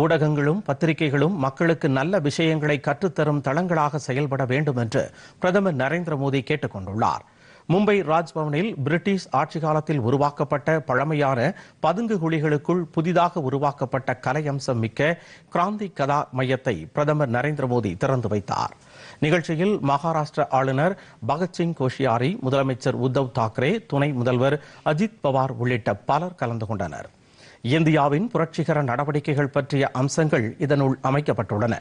ஊடகங்களும் பத்திரிகைகளும் மக்களுக்கு நல்ல விஷயங்களை கற்றுத்தரும் தளங்களாக செயல்பட வேண்டும் என்று பிரதமர் நரேந்திர மோடி கேட்டுக் கொண்டுள்ளார் மும்பை ராஜ்பவனில் பிரிட்டிஷ் ஆட்சி காலத்தில் உருவாக்கப்பட்ட பழமையான பதுங்கு குழிகளுக்குள் புதிதாக உருவாக்கப்பட்ட கலையம்சம் மிக்க கிராந்தி கதா மையத்தை பிரதமர் நரேந்திர மோடி திறந்து வைத்தார் நிகழ்ச்சியில் மகாராஷ்டிர ஆளுநர் பகத்சிங் கோஷியாரி முதலமைச்சர் உத்தவ் தாக்கரே துணை முதல்வர் அஜித் பவார் உள்ளிட்ட பலர் கலந்து கொண்டனர் இந்தியாவின் புரட்சிகர நடவடிக்கைகள் பற்றிய அம்சங்கள் இதனுள் அமைக்கப்பட்டுள்ளன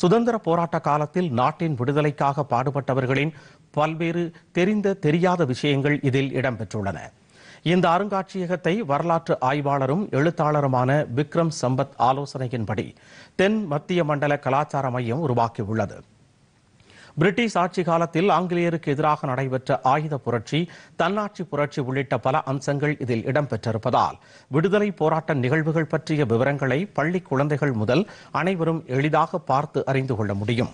சுதந்திர போராட்ட காலத்தில் நாட்டின் விடுதலைக்காக பாடுபட்டவர்களின் பல்வேறு தெரிந்த தெரியாத விஷயங்கள் இதில் இடம்பெற்றுள்ளன இந்த அருங்காட்சியகத்தை வரலாற்று ஆய்வாளரும் எழுத்தாளருமான விக்ரம் சம்பத் ஆலோசனையின்படி தென் மத்திய மண்டல கலாச்சார மையம் உருவாக்கியுள்ளது பிரிட்டிஷ் ஆட்சி காலத்தில் ஆங்கிலேயருக்கு எதிராக நடைபெற்ற ஆயுத புரட்சி தன்னாட்சி புரட்சி உள்ளிட்ட பல அம்சங்கள் இதில் இடம்பெற்றிருப்பதால் விடுதலை போராட்ட நிகழ்வுகள் பற்றிய விவரங்களை பள்ளி குழந்தைகள் முதல் அனைவரும் எளிதாக பார்த்து அறிந்து கொள்ள முடியும்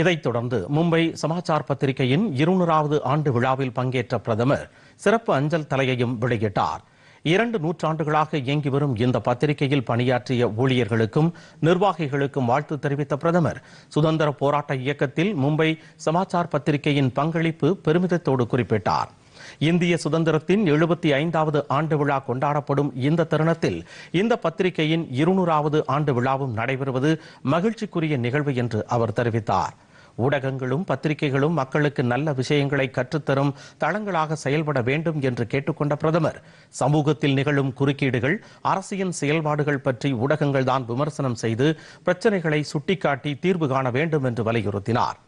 இதைத் தொடர்ந்து மும்பை சமாச்சார் பத்திரிகையின் இருநூறாவது ஆண்டு விழாவில் பங்கேற்ற பிரதமர் சிறப்பு அஞ்சல் தலையையும் வெளியிட்டார் இரண்டு நூற்றாண்டுகளாக இயங்கி வரும் இந்த பத்திரிகையில் பணியாற்றிய ஊழியர்களுக்கும் நிர்வாகிகளுக்கும் வாழ்த்து தெரிவித்த பிரதமர் சுதந்திர போராட்ட இயக்கத்தில் மும்பை சமாச்சார் பத்திரிகையின் பங்களிப்பு பெருமிதத்தோடு குறிப்பிட்டார் இந்திய சுதந்திரத்தின் எழுபத்தி ஐந்தாவது ஆண்டு விழா கொண்டாடப்படும் இந்த தருணத்தில் இந்த பத்திரிகையின் இருநூறாவது ஆண்டு விழாவும் நடைபெறுவது மகிழ்ச்சிக்குரிய நிகழ்வு என்று அவர் தெரிவித்தார் ஊடகங்களும் பத்திரிகைகளும் மக்களுக்கு நல்ல விஷயங்களை கற்றுத்தரும் தளங்களாக செயல்பட வேண்டும் என்று கேட்டுக்கொண்ட பிரதமர் சமூகத்தில் நிகழும் குறுக்கீடுகள் அரசியல் செயல்பாடுகள் பற்றி ஊடகங்கள் தான் விமர்சனம் செய்து பிரச்சனைகளை சுட்டிக்காட்டி தீர்வு காண வேண்டும் என்று வலியுறுத்தினார்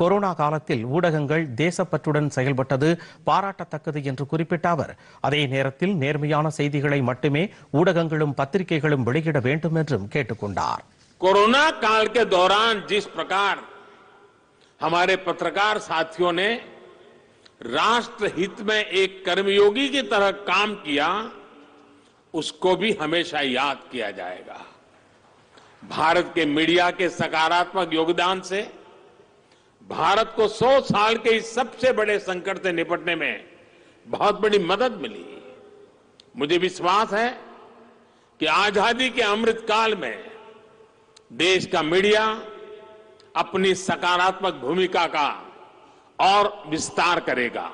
கொரோனா காலத்தில் ஊடகங்கள் தேசப்பற்றுடன் செயல்பட்டது பாராட்டத்தக்கது என்று குறிப்பிட்ட அவர் அதே நேரத்தில் நேர்மையான செய்திகளை மட்டுமே ஊடகங்களும் பத்திரிகைகளும் வெளியிட வேண்டும் என்றும் கேட்டுக்கொண்டார் கொரோனா கால हमारे पत्रकार साथियों ने राष्ट्र हित में एक कर्मयोगी की तरह काम किया उसको भी हमेशा याद किया जाएगा भारत के मीडिया के सकारात्मक योगदान से भारत को 100 साल के इस सबसे बड़े संकट से निपटने में बहुत बड़ी मदद मिली मुझे विश्वास है कि आजादी के अमृतकाल में देश का मीडिया अपनी सकारात्मक भूमिका का और विस्तार करेगा